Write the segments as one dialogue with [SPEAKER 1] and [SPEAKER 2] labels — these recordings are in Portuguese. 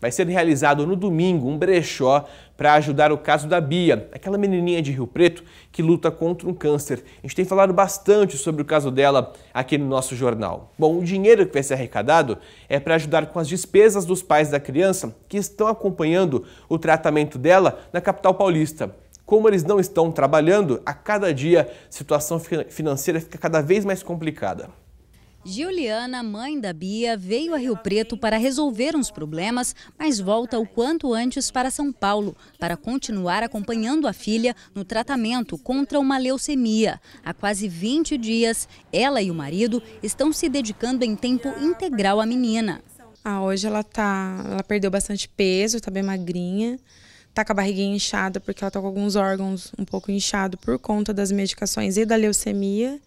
[SPEAKER 1] Vai ser realizado no domingo um brechó para ajudar o caso da Bia, aquela menininha de Rio Preto que luta contra um câncer. A gente tem falado bastante sobre o caso dela aqui no nosso jornal. Bom, o dinheiro que vai ser arrecadado é para ajudar com as despesas dos pais da criança que estão acompanhando o tratamento dela na capital paulista. Como eles não estão trabalhando, a cada dia a situação financeira fica cada vez mais complicada.
[SPEAKER 2] Juliana, mãe da Bia, veio a Rio Preto para resolver uns problemas, mas volta o quanto antes para São Paulo para continuar acompanhando a filha no tratamento contra uma leucemia. Há quase 20 dias, ela e o marido estão se dedicando em tempo integral à menina. Ah, hoje ela tá, ela perdeu
[SPEAKER 3] bastante peso, está bem magrinha, está com a barriguinha inchada porque ela está com alguns órgãos um pouco inchados por conta das medicações e da leucemia.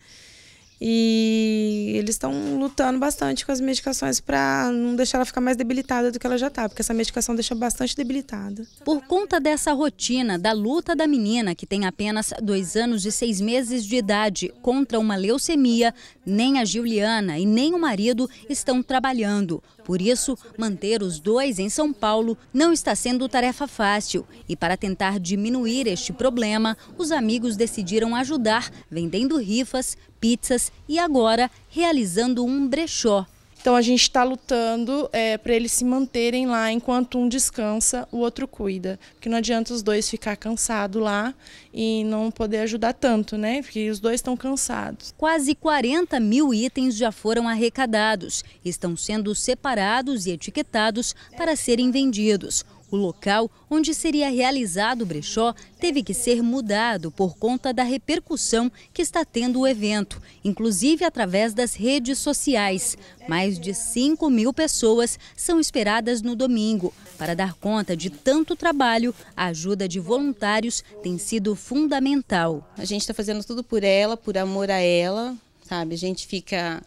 [SPEAKER 3] E eles estão lutando bastante com as medicações para não deixar ela ficar mais debilitada do que ela já está, porque essa medicação deixa bastante debilitada.
[SPEAKER 2] Por conta dessa rotina, da luta da menina, que tem apenas dois anos e seis meses de idade, contra uma leucemia, nem a Juliana e nem o marido estão trabalhando. Por isso, manter os dois em São Paulo não está sendo tarefa fácil. E para tentar diminuir este problema, os amigos decidiram ajudar vendendo rifas, pizzas e agora realizando um brechó então a gente está lutando é, para eles se manterem lá
[SPEAKER 3] enquanto um descansa, o outro cuida. Porque não adianta os dois ficar cansados lá
[SPEAKER 2] e não poder ajudar tanto, né? Porque os dois estão cansados. Quase 40 mil itens já foram arrecadados. Estão sendo separados e etiquetados para serem vendidos. O local onde seria realizado o brechó teve que ser mudado por conta da repercussão que está tendo o evento, inclusive através das redes sociais. Mais de 5 mil pessoas são esperadas no domingo. Para dar conta de tanto trabalho, a ajuda de voluntários tem sido fundamental. A gente está fazendo tudo por ela, por amor a ela, sabe? A gente fica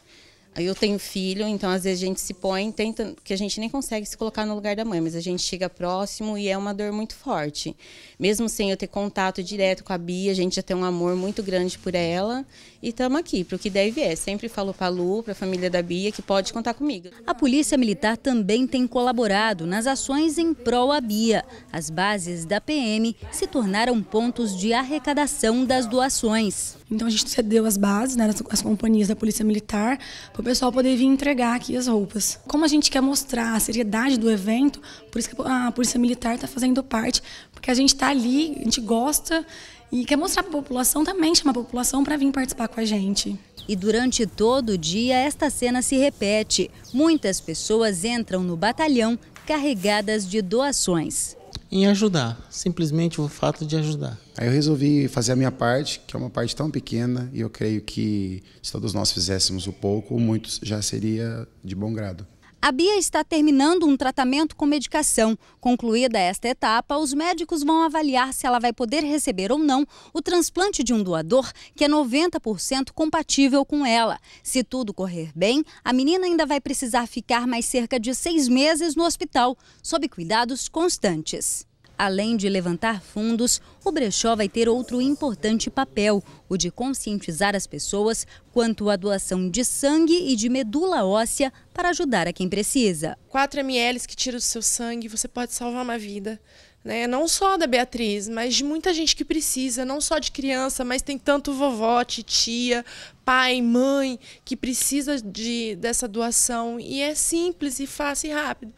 [SPEAKER 2] eu tenho filho, então às vezes a gente se põe, tenta, que a gente nem consegue se colocar no lugar da mãe, mas a gente chega próximo e é uma dor muito forte. Mesmo sem eu ter contato direto com a Bia, a gente já tem um amor muito grande por ela e estamos aqui, para o que deve é. Sempre falo para a Lu, para a família da Bia, que pode contar comigo. A Polícia Militar também tem colaborado nas ações em prol à Bia. As bases da PM se tornaram pontos de arrecadação das doações. Então a gente cedeu as bases, né, as, as companhias da Polícia Militar, para o pessoal poder vir entregar aqui as roupas. Como a gente quer mostrar a seriedade do evento, por isso que a Polícia Militar está fazendo parte, porque a gente está ali, a gente gosta e quer mostrar para a população também, chamar a população para vir participar com a gente. E durante todo o dia, esta cena se repete. Muitas pessoas entram no batalhão carregadas de doações
[SPEAKER 1] em ajudar, simplesmente o fato de ajudar. Aí eu resolvi
[SPEAKER 2] fazer a minha parte, que é uma parte tão pequena, e eu creio que se todos nós fizéssemos o pouco, muitos já seria de bom grado. A Bia está terminando um tratamento com medicação. Concluída esta etapa, os médicos vão avaliar se ela vai poder receber ou não o transplante de um doador que é 90% compatível com ela. Se tudo correr bem, a menina ainda vai precisar ficar mais cerca de seis meses no hospital, sob cuidados constantes. Além de levantar fundos, o brechó vai ter outro importante papel, o de conscientizar as pessoas quanto à doação de sangue e de medula óssea para ajudar a quem precisa.
[SPEAKER 3] 4 ml que tira do seu sangue, você pode salvar uma vida. Né? Não só da Beatriz, mas de muita gente que precisa, não só de criança, mas tem tanto vovó, tia, pai, mãe que precisa de, dessa doação. E é simples e fácil e rápido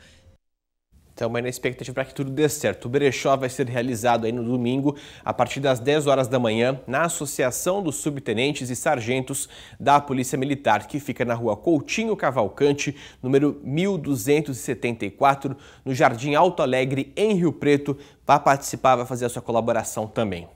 [SPEAKER 1] também então, na expectativa para que tudo dê certo. O brechó vai ser realizado aí no domingo, a partir das 10 horas da manhã, na Associação dos Subtenentes e Sargentos da Polícia Militar, que fica na rua Coutinho Cavalcante, número 1274, no Jardim Alto Alegre, em Rio Preto. Vai participar, vai fazer a sua colaboração também.